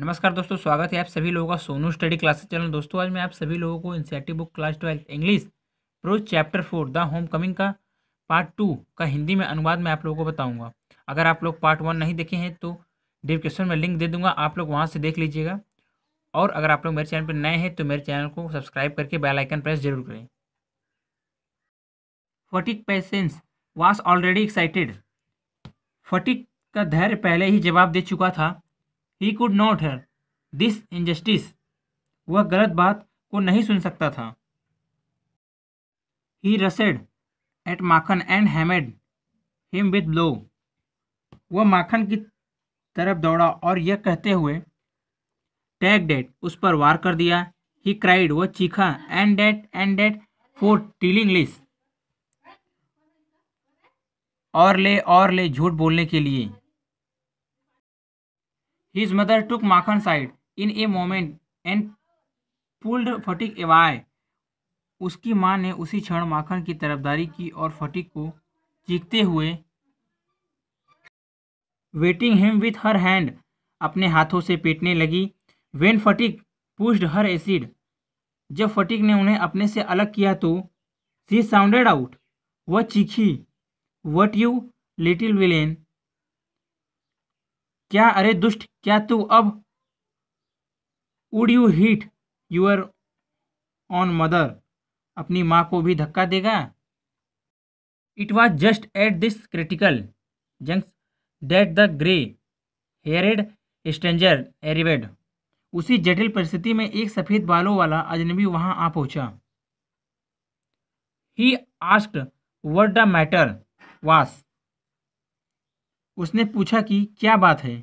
नमस्कार दोस्तों स्वागत है आप सभी लोगों का सोनू स्टडी क्लासेस चैनल दोस्तों आज मैं आप सभी लोगों को इंसेटिव बुक क्लास ट्वेल्थ इंग्लिश प्रो chapter four the homecoming का पार्ट टू का हिंदी में अनुवाद मैं आप लोगों को बताऊंगा अगर आप लोग पार्ट वन नहीं देखे हैं तो डिस्क्रिप्शन में लिंक दे दूंगा आप लोग वहाँ से देख लीजिएगा और अगर आप लोग मेरे चैनल पर नए हैं तो मेरे चैनल को सब्सक्राइब करके बेलाइकन प्रेस जरूर करें Phatik patience was already excited Phatik का धैर्य पहले ही जवाब दे चुका था he could not hear this injustice वह गलत बात को नहीं सुन सकता था he rushed at Makhan and hammered him with blow वह माखन की तरफ दौड़ा और यह कहते हुए टैग डेट उस पर वार कर दिया ही क्राइड वह चीखा and that and that for telling lies और ले और ले झूठ बोलने के लिए his mother took Makhan side in a moment and pulled Phatik away उसकी माँ ने उसी क्षण माखन की तरफदारी की और फटिक को चीखते हुए beating him with her hand अपने हाथों से पीटने लगी when Phatik pushed her aside जब फटिक ने उन्हें अपने से अलग किया तो सी साउंडेड आउट वह चीखी वट यू लिटिल विलेन क्या अरे दुष्ट क्या तू अब would you hit your own mother अपनी माँ को भी धक्का देगा it was just at this critical juncture that the grey haired stranger arrived उसी जटिल परिस्थिति में एक सफ़ेद बालों वाला अजनबी वहां आ पहुंचा he asked what the matter was उसने पूछा कि क्या बात है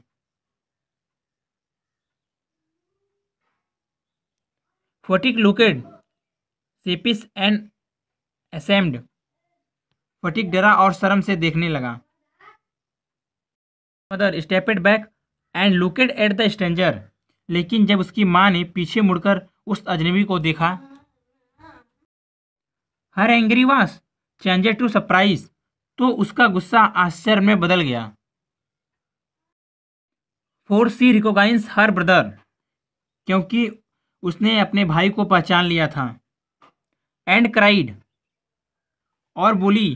फटिक लुकेड सेपिस एंड असेम्ड फटिक डरा और शर्म से देखने लगा mother stepped back and looked at the stranger लेकिन जब उसकी माँ ने पीछे मुड़कर उस अजनबी को देखा her anger was changed to surprise तो उसका गुस्सा आश्चर्य में बदल गया फोर सी रिकोगाइंस हर ब्रदर क्योंकि उसने अपने भाई को पहचान लिया था एंड क्राइड और बोली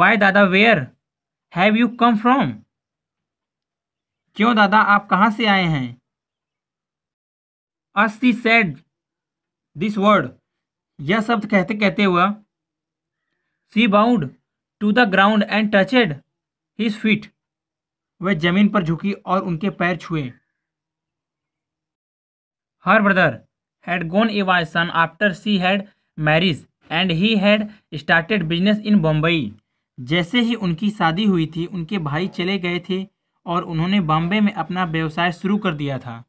why dada where have you come from क्यों दादा आप कहाँ से आए हैं अस्सी सेड दिस वर्ड यह शब्द कहते कहते हुआ she bowed to the ground and touched his feet वह जमीन पर झुकी और उनके पैर छुए her brother had gone away soon after she had married and he had started business in Bombay जैसे ही उनकी शादी हुई थी उनके भाई चले गए थे और उन्होंने बॉम्बे में अपना व्यवसाय शुरू कर दिया था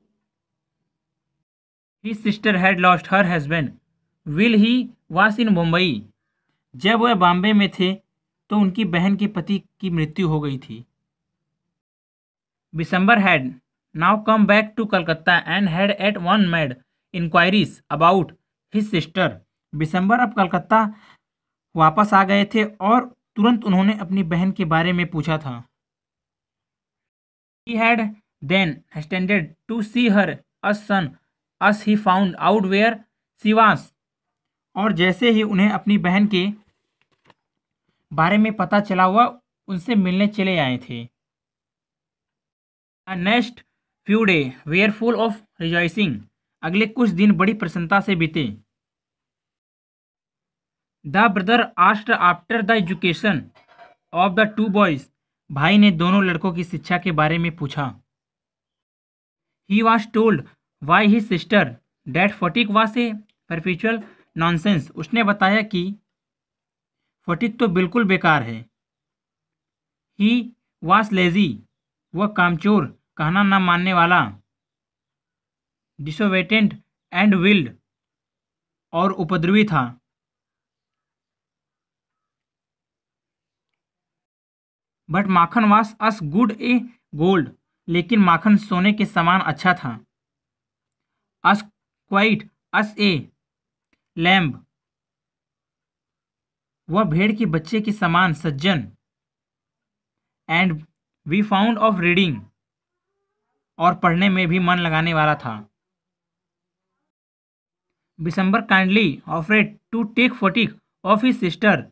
his sister had lost her husband while he was in Mumbai जब वह बॉम्बे में थे तो उनकी बहन के पति की मृत्यु हो गई थी December had now come back to Calcutta and had at one made inquiries about his sister. December अब कलकत्ता वापस आ गए थे और तुरंत उन्होंने अपनी बहन के बारे में पूछा था He had then extended to see her as son as he found out where she was. और जैसे ही उन्हें अपनी बहन के बारे में पता चला हुआ उनसे मिलने चले आए थे next few day were full of rejoicing अगले कुछ दिन बड़ी प्रसन्नता से बीते the brother asked after the education of the two boys भाई ने दोनों लड़कों की शिक्षा के बारे में पूछा he was told by his sister that Phatik was a perpetual nonsense उसने बताया कि फोटिक तो बिल्कुल बेकार है ही वॉज लेजी वह कामचोर कहना न मानने वाला डिसोवेटेंट एंड विल्ड और उपद्रवी था बट माखन वास अस गुड ए गोल्ड लेकिन माखन सोने के समान अच्छा था अस क्वाइट अस ए लैम्ब वह भेड़ के बच्चे के समान सज्जन and very fond of reading और पढ़ने में भी मन लगाने वाला था Bishamber kindly offered to take Phatik off his sister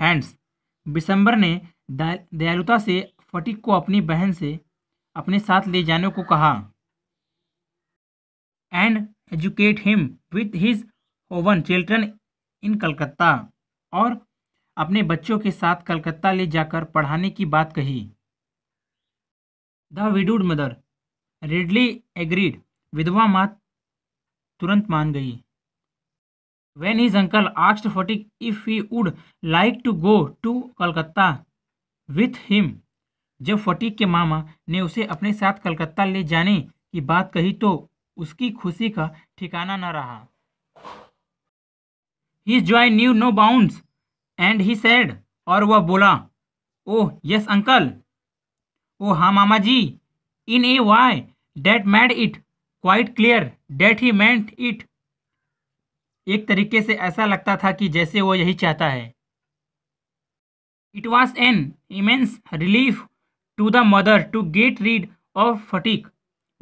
hands Bishamber ने दयालुता से फटिक को अपनी बहन से अपने साथ ले जाने को कहा and educate him with his own children in Calcutta और अपने बच्चों के साथ कलकत्ता ले जाकर पढ़ाने की बात कही the widowed mother readily agreed विधवा माँ तुरंत मान गई when his uncle asked Phatik if he would like to go to Calcutta with him जब फटीक के मामा ने उसे अपने साथ कलकत्ता ले जाने की बात कही तो उसकी खुशी का ठिकाना न रहा his joy knew no bound and he said और वह बोला ओह यस अंकल ओ हाँ मामा जी in a way that made it quite clear that he meant it एक तरीके से ऐसा लगता था कि जैसे वो यही चाहता है it was an immense relief to the mother to get rid of Phatik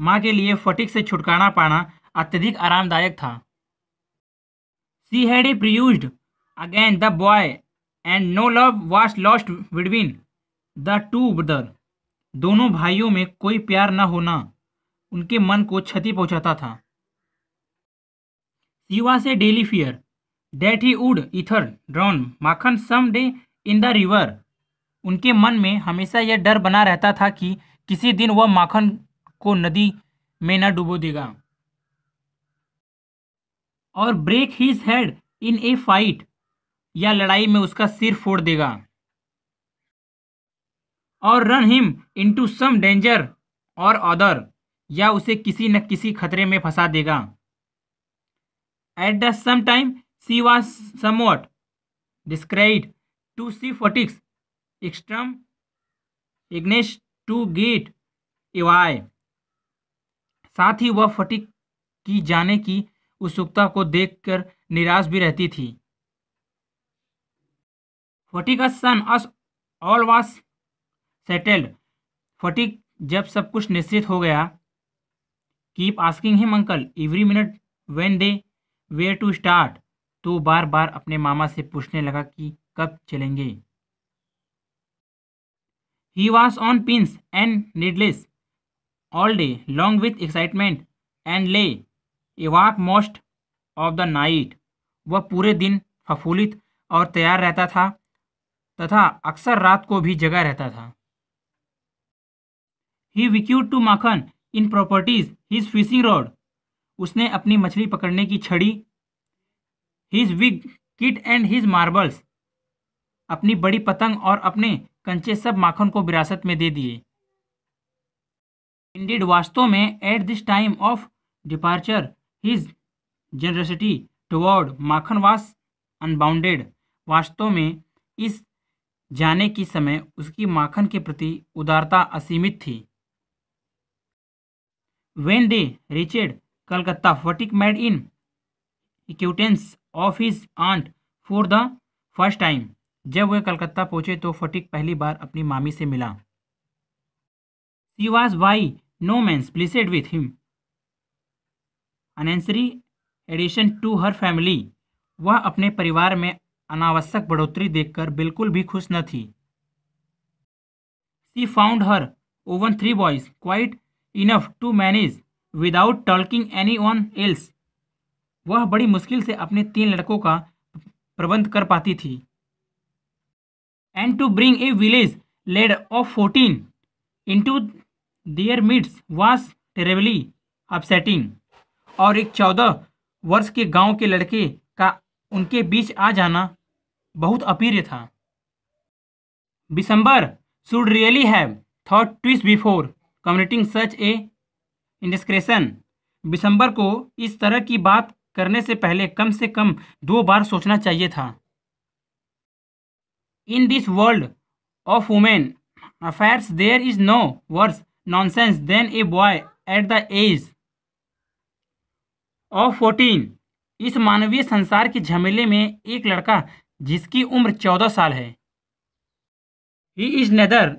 माँ के लिए फटिक से छुटकारा पाना अत्यधिक आरामदायक था she had a prejudice against the boy and no love was lost between the two brother दोनों भाइयों में कोई प्यार न होना उनके मन को क्षति पहुंचाता था युवा से daily fear that he would either drown Makhan some day in the river उनके मन में हमेशा यह डर बना रहता था कि किसी दिन वह माखन को नदी में न डुबो देगा और break his head in a fight या लड़ाई में उसका सिर फोड़ देगा और run him into some danger or other या उसे किसी न किसी खतरे में फंसा देगा at the same time she was what described to see Phatik's extreme eagerness to get away साथ ही वह फटिक की जाने की उत्सुकता को देखकर निराश भी रहती थी फटिक सन अस ऑल वास सेटल्ड फटिक जब सब कुछ निश्चित हो गया keep asking him uncle every minute when they were to start तो बार बार अपने मामा से पूछने लगा कि कब चलेंगे he was on pins and needles all day long with excitement and lay awake most of the night वह पूरे दिन फफूलित और तैयार रहता था तथा अक्सर रात को भी जगा रहता था he bequeathed to Makhan in properties his fishing rod उसने अपनी मछली पकड़ने की छड़ी his big kite and his marbles अपनी बड़ी पतंग और अपने कंचे सब माखन को विरासत में दे दिए इंडिड वास्तव में at this time of departure his generosity toward Makhan was unbounded वास्तव में इस जाने की समय उसकी माखन के प्रति उदारता असीमित थी when they reached Calcutta, Fatik made in acquaintance of his aunt for the first time. जब वह कलकत्ता पहुंचे तो फटिक पहली बार अपनी मामी से मिला she was by no means pleased with him unnecessary addition to her family वह अपने परिवार में अनावश्यक बढ़ोतरी देखकर बिल्कुल भी खुश न थी she found her own three boys quite enough to manage without talking any one else वह बड़ी मुश्किल से अपने तीन लड़कों का प्रबंध कर पाती थी and to bring a village lad of fourteen into their midst was terribly upsetting और एक चौदह वर्ष के गांव के लड़के का उनके बीच आ जाना बहुत अपीर्य था Bishambar should really have thought twice before committing such a indiscretion Bishambar को इस तरह की बात करने से पहले कम से कम दो बार सोचना चाहिए था in this world of women affairs there is no worse nonsense than a boy at the age of fourteen इस मानवीय संसार के झमेले में एक लड़का जिसकी उम्र चौदह साल है ही इज नेदर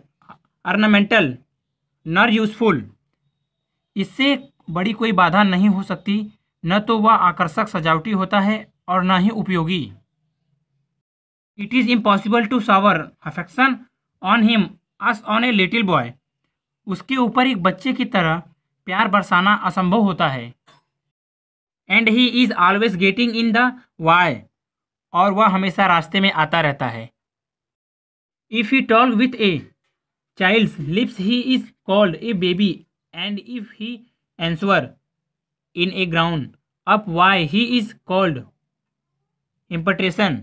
अर्नामेंटल नर यूजफुल इससे बड़ी कोई बाधा नहीं हो सकती न तो वह आकर्षक सजावटी होता है और न ही उपयोगी it is impossible to shower affection on him as on a little boy उसके ऊपर एक बच्चे की तरह प्यार बरसाना असंभव होता है and he is always getting in the way और वह हमेशा रास्ते में आता रहता है if you talk with a child lips he is called a baby and if he answer in a grown up way he is called impertinent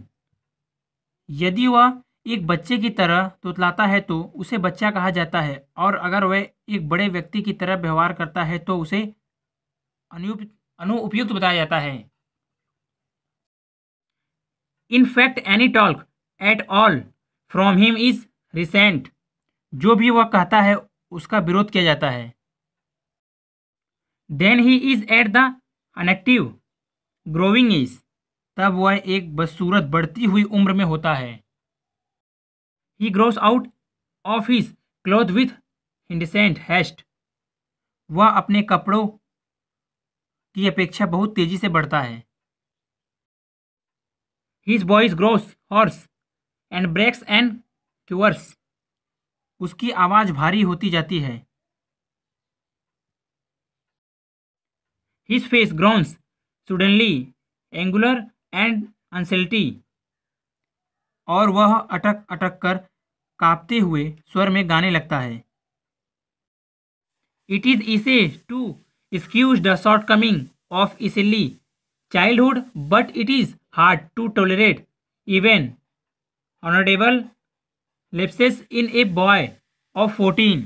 यदि वह एक बच्चे की तरह तोतलाता है तो उसे बच्चा कहा जाता है और अगर वह एक बड़े व्यक्ति की तरह व्यवहार करता है तो उसे अनुप अनुपयुक्त बताया जाता है in fact any talk at all from him is resent जो भी वह कहता है उसका विरोध किया जाता है then he is at the unattractive growing age तब वह एक बदसूरत बढ़ती हुई उम्र में होता है he grows out of his cloth with indecent haste वह अपने कपड़ों की अपेक्षा बहुत तेजी से बढ़ता है his voice grows hoarse and breaks and quavers उसकी आवाज़ भारी होती जाती है his face grows suddenly angular and unsightly और वह अटक अटक कर कांपते हुए स्वर में गाने लगता है it is easy to excuse the shortcoming of early childhood but it is hard to tolerate even honourable lapses in a boy of fourteen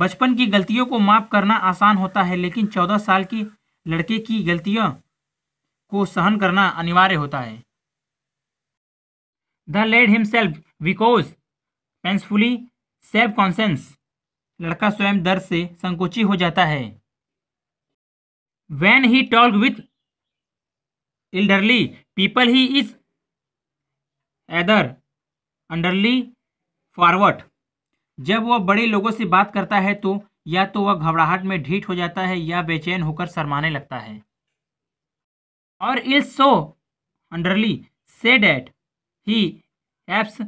बचपन की गलतियों को माफ़ करना आसान होता है लेकिन चौदह साल के लड़के की गलतियों को सहन करना अनिवार्य होता है the lad himself becomes painfully self conscious लड़का स्वयं दर्द से संकोची हो जाता है when he talk with elderly people he is either unduly forward जब वह बड़े लोगों से बात करता है तो या तो वह घबराहट में ढीठ हो जाता है या बेचैन होकर शरमाने लगता है और is so unduly shy that he appears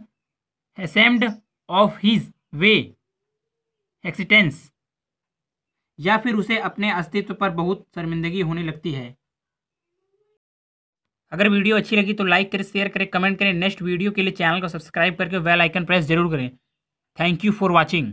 ashamed of his very existence या फिर उसे अपने अस्तित्व पर बहुत शर्मिंदगी होने लगती है अगर वीडियो अच्छी लगी तो लाइक करें शेयर करें कमेंट करें नेक्स्ट वीडियो के लिए चैनल को सब्सक्राइब करके वेल आइकन प्रेस जरूर करें थैंक यू फॉर वॉचिंग